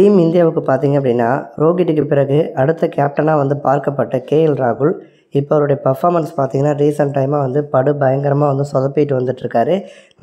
team இந்தியாவுக்கு பார்த்தீங்க அப்படின்னா ரோஹிட்டுக்கு பிறகு அடுத்த கேப்டனாக வந்து பார்க்கப்பட்ட கே எல் ராகுல் இப்போ அவருடைய பர்ஃபாமன்ஸ் பார்த்தீங்கன்னா ரீசெண்ட் டைமாக வந்து படு பயங்கரமாக வந்து சொதப்பிட்டு வந்துட்டுருக்காரு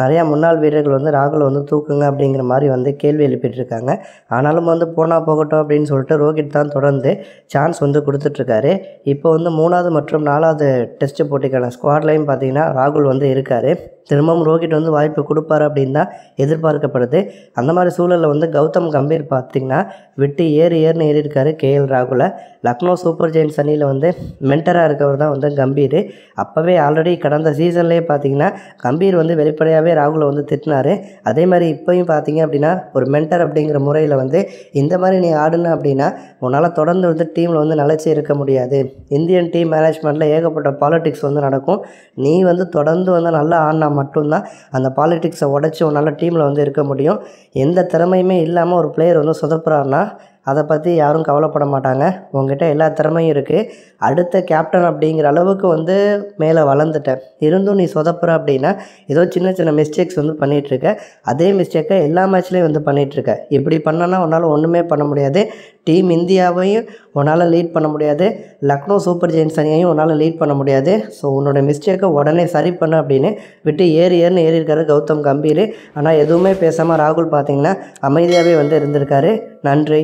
நிறையா முன்னாள் வீரர்கள் வந்து ராகுல் வந்து தூக்குங்க அப்படிங்கிற மாதிரி வந்து கேள்வி எழுப்பிட்டுருக்காங்க ஆனாலும் வந்து போனால் போகட்டும் அப்படின்னு சொல்லிட்டு ரோஹித் தான் தொடர்ந்து சான்ஸ் வந்து கொடுத்துட்ருக்காரு இப்போ வந்து மூணாவது மற்றும் நாலாவது டெஸ்ட் போட்டிக்கான ஸ்குவாட்லையும் பார்த்தீங்கன்னா ராகுல் வந்து இருக்கார் திரும்பவும் ரோஹித் வந்து வாய்ப்பு கொடுப்பார் அப்படின்னு தான் எதிர்பார்க்கப்படுது அந்த மாதிரி சூழலில் வந்து கௌதம் கம்பீர் பார்த்திங்கன்னா விட்டு ஏறு ஏறுன்னு ஏறியிருக்காரு கே எல் ராகுலை லக்னோ சூப்பர் ஜெயின்ஸ் அணியில் வந்து மென்டராக இருக்கவர் தான் வந்து கம்பீர் அப்போவே ஆல்ரெடி கடந்த சீசன்லேயே பார்த்தீங்கன்னா கம்பீர் வந்து வெளிப்படையாகவே ராகுலை வந்து திட்டினார் அதே மாதிரி இப்போயும் பார்த்தீங்க அப்படின்னா ஒரு மென்டர் அப்படிங்கிற முறையில் வந்து இந்த மாதிரி நீ ஆடுன அப்படின்னா உன்னால் தொடர்ந்து வந்து டீமில் வந்து நிலச்சி இருக்க முடியாது இந்தியன் டீம் மேனேஜ்மெண்ட்டில் ஏகப்பட்ட பாலிடிக்ஸ் வந்து நடக்கும் நீ வந்து தொடர்ந்து வந்து நல்லா ஆடினா மட்டும்தான் அந்த பாலிடிக்ஸை உடச்சி உன்னால் டீமில் வந்து இருக்க முடியும் எந்த திறமையுமே இல்லாமல் ஒரு பிளேயர் வந்து சொதப்புறாருன்னா அதை பற்றி யாரும் கவலைப்பட மாட்டாங்க உங்ககிட்ட எல்லா திறமையும் இருக்குது அடுத்த கேப்டன் அப்படிங்கிற அளவுக்கு வந்து மேலே வளர்ந்துட்டேன் இருந்தும் நீ சொதப்புற அப்படின்னா ஏதோ சின்ன சின்ன மிஸ்டேக்ஸ் வந்து பண்ணிகிட்ருக்க அதே மிஸ்டேக்கை எல்லா மேட்ச்லேயும் வந்து பண்ணிகிட்ருக்க இப்படி பண்ணனா உன்னால் ஒன்றுமே பண்ண முடியாது டீம் இந்தியாவையும் உன்னால் லீட் பண்ண முடியாது லக்னோ சூப்பர் ஜெயின்ஸ் அணியையும் உன்னால் லீட் பண்ண முடியாது ஸோ உன்னோட மிஸ்டேக்கை உடனே சரி பண்ண அப்படின்னு விட்டு ஏறி ஏறுன்னு ஏறி இருக்காரு கௌதம் கம்பீர் ஆனால் எதுவுமே பேசாமல் ராகுல் பார்த்தீங்கன்னா அமைதியாகவே வந்து இருந்திருக்காரு நன்றி